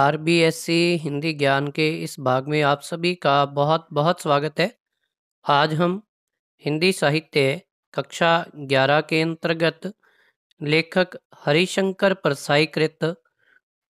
RBSC Hindi ज्ञान के इस भाग में आप सभी का बहुत बहुत स्वागत है आज हम हिंदी साहित्य कक्षा 11 के अंतर्गत लेखक हरिशंकर परसाई कृत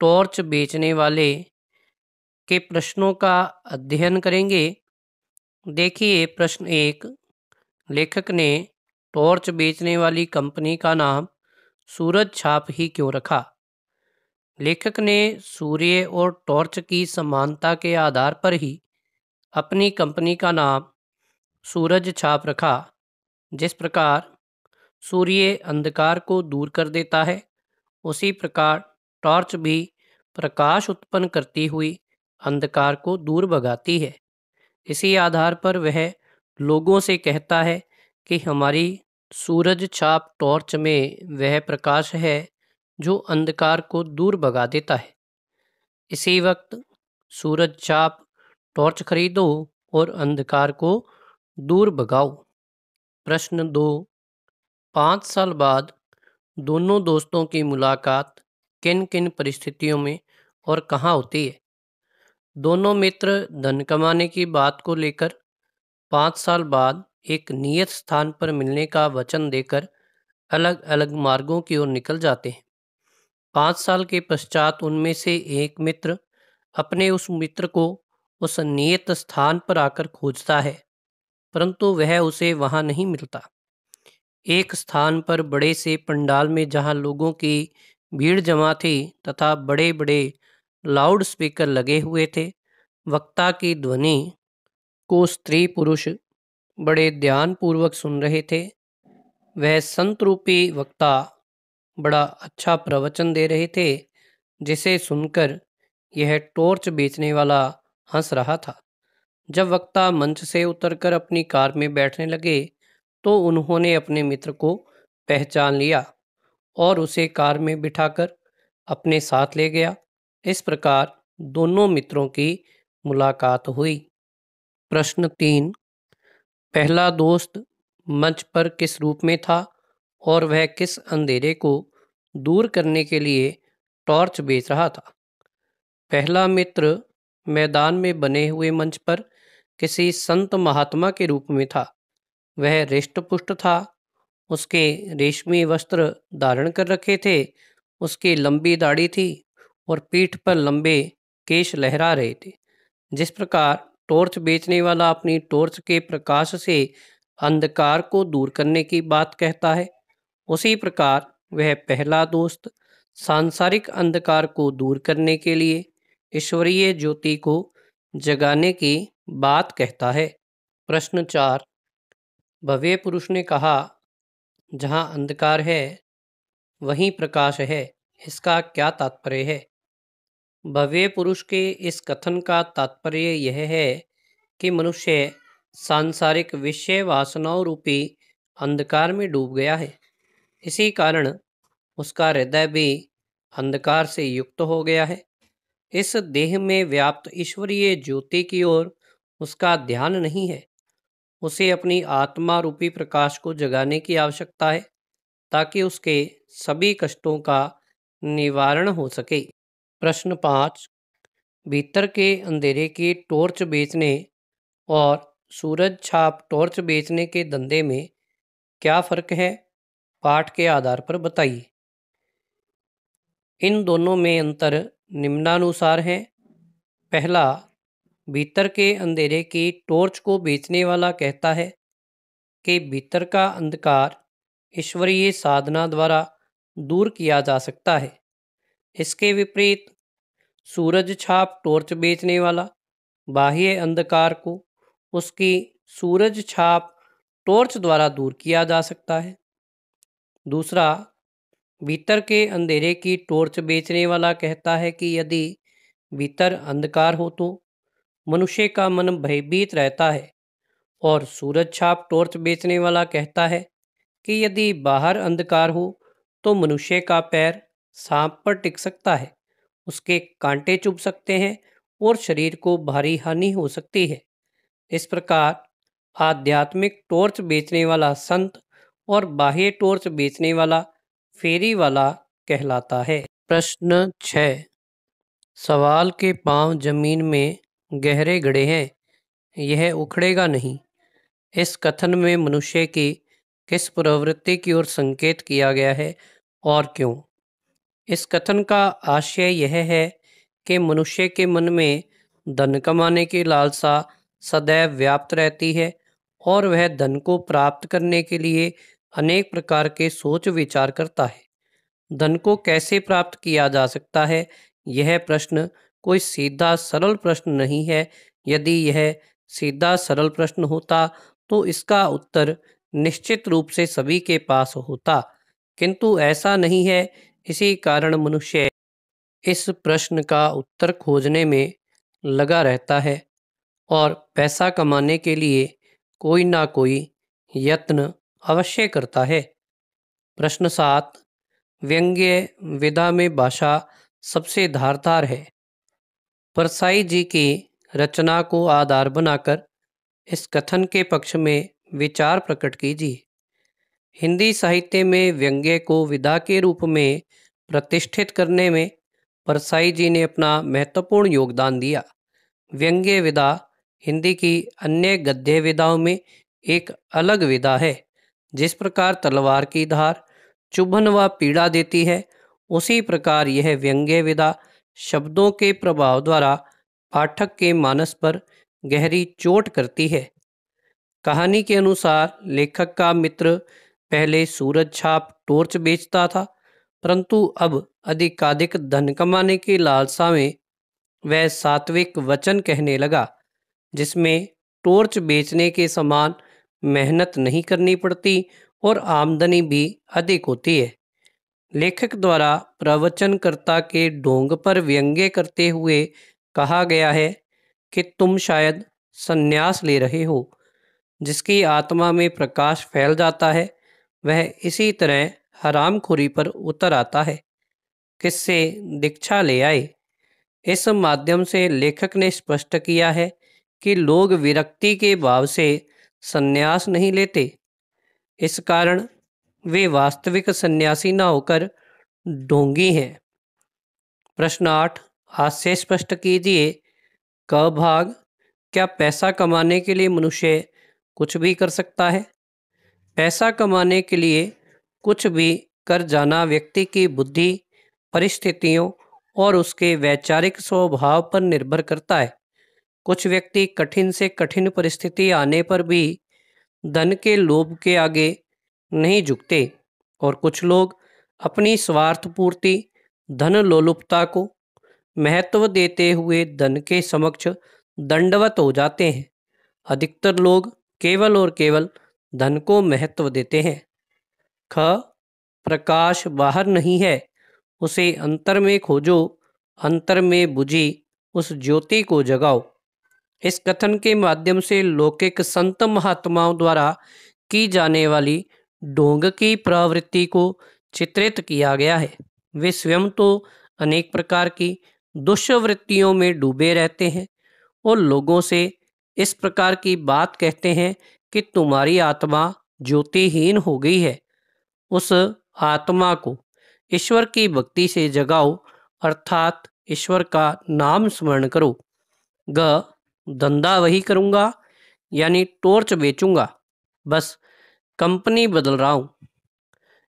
टॉर्च बेचने वाले के प्रश्नों का अध्ययन करेंगे देखिए प्रश्न एक लेखक ने टॉर्च बेचने वाली कंपनी का नाम सूरज छाप ही क्यों रखा लेखक ने सूर्य और टॉर्च की समानता के आधार पर ही अपनी कंपनी का नाम सूरज छाप रखा जिस प्रकार सूर्य अंधकार को दूर कर देता है उसी प्रकार टॉर्च भी प्रकाश उत्पन्न करती हुई अंधकार को दूर भगाती है इसी आधार पर वह लोगों से कहता है कि हमारी सूरज छाप टॉर्च में वह प्रकाश है जो अंधकार को दूर भगा देता है इसी वक्त सूरज चाप टॉर्च खरीदो और अंधकार को दूर भगाओ प्रश्न दो पाँच साल बाद दोनों दोस्तों की मुलाकात किन किन परिस्थितियों में और कहाँ होती है दोनों मित्र धन कमाने की बात को लेकर पाँच साल बाद एक नियत स्थान पर मिलने का वचन देकर अलग अलग मार्गों की ओर निकल जाते हैं पाँच साल के पश्चात उनमें से एक मित्र अपने उस मित्र को उस नियत स्थान पर आकर खोजता है परंतु वह उसे वहाँ नहीं मिलता एक स्थान पर बड़े से पंडाल में जहाँ लोगों की भीड़ जमा थी तथा बड़े बड़े लाउड स्पीकर लगे हुए थे वक्ता की ध्वनि को स्त्री पुरुष बड़े ध्यानपूर्वक सुन रहे थे वह संत रूपी वक्ता बड़ा अच्छा प्रवचन दे रहे थे जिसे सुनकर यह टॉर्च बेचने वाला हंस रहा था जब वक्ता मंच से उतरकर अपनी कार में बैठने लगे तो उन्होंने अपने मित्र को पहचान लिया और उसे कार में बिठाकर अपने साथ ले गया इस प्रकार दोनों मित्रों की मुलाकात हुई प्रश्न तीन पहला दोस्त मंच पर किस रूप में था और वह किस अंधेरे को दूर करने के लिए टॉर्च बेच रहा था पहला मित्र मैदान में बने हुए मंच पर किसी संत महात्मा के रूप में था वह रिष्ट पुष्ट था उसके रेशमी वस्त्र धारण कर रखे थे उसकी लंबी दाढ़ी थी और पीठ पर लंबे केश लहरा रहे थे जिस प्रकार टॉर्च बेचने वाला अपनी टॉर्च के प्रकाश से अंधकार को दूर करने की बात कहता है उसी प्रकार वह पहला दोस्त सांसारिक अंधकार को दूर करने के लिए ईश्वरीय ज्योति को जगाने की बात कहता है प्रश्न चार भव्य पुरुष ने कहा जहाँ अंधकार है वहीं प्रकाश है इसका क्या तात्पर्य है भव्य पुरुष के इस कथन का तात्पर्य यह है कि मनुष्य सांसारिक विषय वासनाओं रूपी अंधकार में डूब गया है इसी कारण उसका हृदय भी अंधकार से युक्त हो गया है इस देह में व्याप्त ईश्वरीय ज्योति की ओर उसका ध्यान नहीं है उसे अपनी आत्मा रूपी प्रकाश को जगाने की आवश्यकता है ताकि उसके सभी कष्टों का निवारण हो सके प्रश्न पाँच भीतर के अंधेरे की टॉर्च बेचने और सूरज छाप टॉर्च बेचने के धंधे में क्या फ़र्क है पाठ के आधार पर बताइए इन दोनों में अंतर निम्नानुसार हैं पहला भीतर के अंधेरे की टोर्च को बेचने वाला कहता है कि भीतर का अंधकार ईश्वरीय साधना द्वारा दूर किया जा सकता है इसके विपरीत सूरज छाप टोर्च बेचने वाला बाह्य अंधकार को उसकी सूरज छाप टॉर्च द्वारा दूर किया जा सकता है दूसरा भीतर के अंधेरे की टोर्च बेचने वाला कहता है कि यदि भीतर अंधकार हो तो मनुष्य का मन भयभीत रहता है और सूरज छाप टोर्च बेचने वाला कहता है कि यदि बाहर अंधकार हो तो मनुष्य का पैर सांप पर टिक सकता है उसके कांटे चुभ सकते हैं और शरीर को भारी हानि हो सकती है इस प्रकार आध्यात्मिक टोर्च बेचने वाला संत और बाह्य टोर्च बेचने वाला फेरी वाला कहलाता है प्रश्न छः सवाल के पांव जमीन में गहरे गड़े हैं यह उखड़ेगा नहीं इस कथन में मनुष्य की किस प्रवृत्ति की ओर संकेत किया गया है और क्यों इस कथन का आशय यह है कि मनुष्य के मन में धन कमाने की लालसा सदैव व्याप्त रहती है और वह धन को प्राप्त करने के लिए अनेक प्रकार के सोच विचार करता है धन को कैसे प्राप्त किया जा सकता है यह प्रश्न कोई सीधा सरल प्रश्न नहीं है यदि यह सीधा सरल प्रश्न होता तो इसका उत्तर निश्चित रूप से सभी के पास होता किंतु ऐसा नहीं है इसी कारण मनुष्य इस प्रश्न का उत्तर खोजने में लगा रहता है और पैसा कमाने के लिए कोई ना कोई यत्न अवश्य करता है प्रश्न सात व्यंग्य विधा में भाषा सबसे धारदार है परसाई जी की रचना को आधार बनाकर इस कथन के पक्ष में विचार प्रकट कीजिए हिंदी साहित्य में व्यंग्य को विधा के रूप में प्रतिष्ठित करने में परसाई जी ने अपना महत्वपूर्ण योगदान दिया व्यंग्य विधा हिंदी की अन्य गद्य विधाओं में एक अलग विधा है जिस प्रकार तलवार की धार चुभन व पीड़ा देती है उसी प्रकार यह व्यंग्य विदा शब्दों के प्रभाव द्वारा पाठक के मानस पर गहरी चोट करती है कहानी के अनुसार लेखक का मित्र पहले सूरज छाप टोर्च बेचता था परंतु अब अधिकाधिक धन कमाने की लालसा में वह सात्विक वचन कहने लगा जिसमें टोर्च बेचने के समान मेहनत नहीं करनी पड़ती और आमदनी भी अधिक होती है लेखक द्वारा प्रवचनकर्ता के ढोंग पर व्यंग्य करते हुए कहा गया है कि तुम शायद संन्यास ले रहे हो जिसकी आत्मा में प्रकाश फैल जाता है वह इसी तरह हरामखोरी पर उतर आता है किससे दीक्षा ले आए इस माध्यम से लेखक ने स्पष्ट किया है कि लोग विरक्ति के भाव से संन्यास नहीं लेते इस कारण वे वास्तविक सन्यासी न होकर ढोंगी हैं प्रश्न आठ हास्य से स्पष्ट कीजिए क भाग क्या पैसा कमाने के लिए मनुष्य कुछ भी कर सकता है पैसा कमाने के लिए कुछ भी कर जाना व्यक्ति की बुद्धि परिस्थितियों और उसके वैचारिक स्वभाव पर निर्भर करता है कुछ व्यक्ति कठिन से कठिन परिस्थिति आने पर भी धन के लोभ के आगे नहीं झुकते और कुछ लोग अपनी स्वार्थ पूर्ति धन लोलुपता को महत्व देते हुए धन के समक्ष दंडवत हो जाते हैं अधिकतर लोग केवल और केवल धन को महत्व देते हैं ख प्रकाश बाहर नहीं है उसे अंतर में खोजो अंतर में बुझी उस ज्योति को जगाओ इस कथन के माध्यम से लौकिक संत महात्माओं द्वारा की जाने वाली डोंग की प्रवृत्ति को चित्रित किया गया है वे स्वयं तो अनेक प्रकार की दुष्वृत्तियों में डूबे रहते हैं और लोगों से इस प्रकार की बात कहते हैं कि तुम्हारी आत्मा ज्योतिहीन हो गई है उस आत्मा को ईश्वर की भक्ति से जगाओ अर्थात ईश्वर का नाम स्मरण करो ग धंधा वही करूंगा यानी टॉर्च बेचूंगा बस कंपनी बदल रहा हूं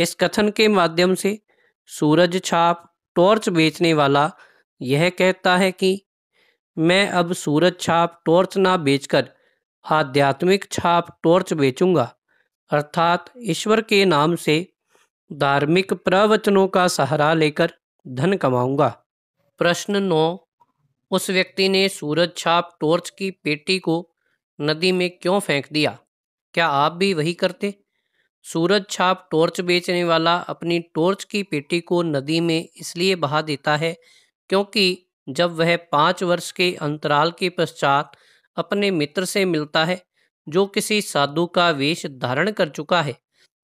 इस कथन के माध्यम से सूरज छाप टॉर्च बेचने वाला यह कहता है कि मैं अब सूरज छाप टॉर्च ना बेचकर आध्यात्मिक छाप टॉर्च बेचूंगा अर्थात ईश्वर के नाम से धार्मिक प्रवचनों का सहारा लेकर धन कमाऊंगा प्रश्न नौ उस व्यक्ति ने सूरज छाप टॉर्च की पेटी को नदी में क्यों फेंक दिया क्या आप भी वही करते सूरज छाप टॉर्च बेचने वाला अपनी टॉर्च की पेटी को नदी में इसलिए बहा देता है क्योंकि जब वह पाँच वर्ष के अंतराल के पश्चात अपने मित्र से मिलता है जो किसी साधु का वेश धारण कर चुका है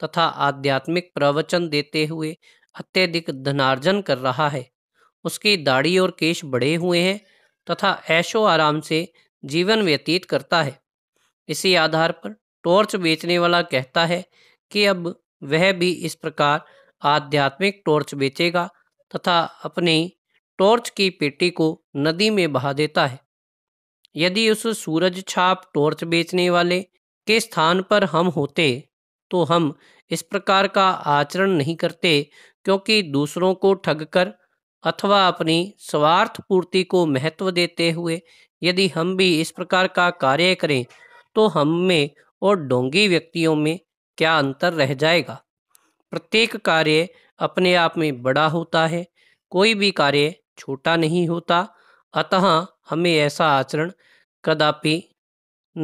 तथा आध्यात्मिक प्रवचन देते हुए अत्यधिक धनार्जन कर रहा है उसकी दाढ़ी और केश बड़े हुए हैं तथा ऐशो आराम से जीवन व्यतीत करता है इसी आधार पर टॉर्च बेचने वाला कहता है कि अब वह भी इस प्रकार आध्यात्मिक टॉर्च बेचेगा तथा अपनी टॉर्च की पेटी को नदी में बहा देता है यदि उस सूरज छाप टॉर्च बेचने वाले के स्थान पर हम होते तो हम इस प्रकार का आचरण नहीं करते क्योंकि दूसरों को ठगकर अथवा अपनी स्वार्थ पूर्ति को महत्व देते हुए यदि हम भी इस प्रकार का कार्य करें तो हम में और डोंगी व्यक्तियों में क्या अंतर रह जाएगा प्रत्येक कार्य अपने आप में बड़ा होता है कोई भी कार्य छोटा नहीं होता अतः हमें ऐसा आचरण कदापि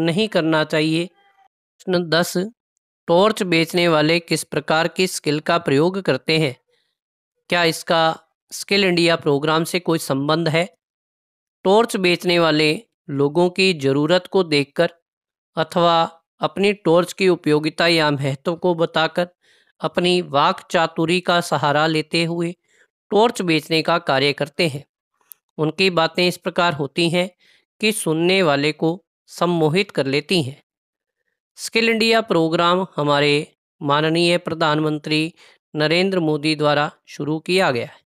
नहीं करना चाहिए प्रश्न दस टॉर्च बेचने वाले किस प्रकार की स्किल का प्रयोग करते हैं क्या इसका स्किल इंडिया प्रोग्राम से कोई संबंध है टॉर्च बेचने वाले लोगों की ज़रूरत को देखकर अथवा अपनी टॉर्च की उपयोगिता या महत्व को बताकर अपनी वाक चातुरी का सहारा लेते हुए टॉर्च बेचने का कार्य करते हैं उनकी बातें इस प्रकार होती हैं कि सुनने वाले को सम्मोहित कर लेती हैं स्किल इंडिया प्रोग्राम हमारे माननीय प्रधानमंत्री नरेंद्र मोदी द्वारा शुरू किया गया है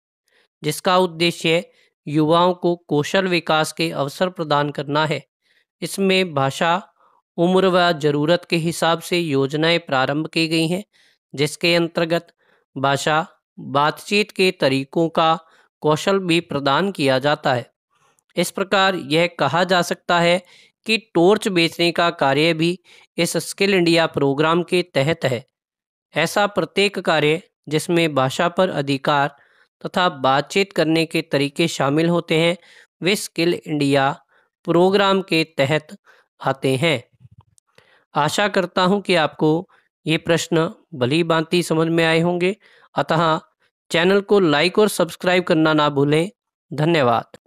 जिसका उद्देश्य युवाओं को कौशल विकास के अवसर प्रदान करना है इसमें भाषा उम्र व ज़रूरत के हिसाब से योजनाएं प्रारंभ की गई हैं जिसके अंतर्गत भाषा बातचीत के तरीकों का कौशल भी प्रदान किया जाता है इस प्रकार यह कहा जा सकता है कि टॉर्च बेचने का कार्य भी इस स्किल इंडिया प्रोग्राम के तहत है ऐसा प्रत्येक कार्य जिसमें भाषा पर अधिकार तथा बातचीत करने के तरीके शामिल होते हैं वे स्किल इंडिया प्रोग्राम के तहत आते हैं आशा करता हूं कि आपको ये प्रश्न भली भांति समझ में आए होंगे अतः चैनल को लाइक और सब्सक्राइब करना ना भूलें धन्यवाद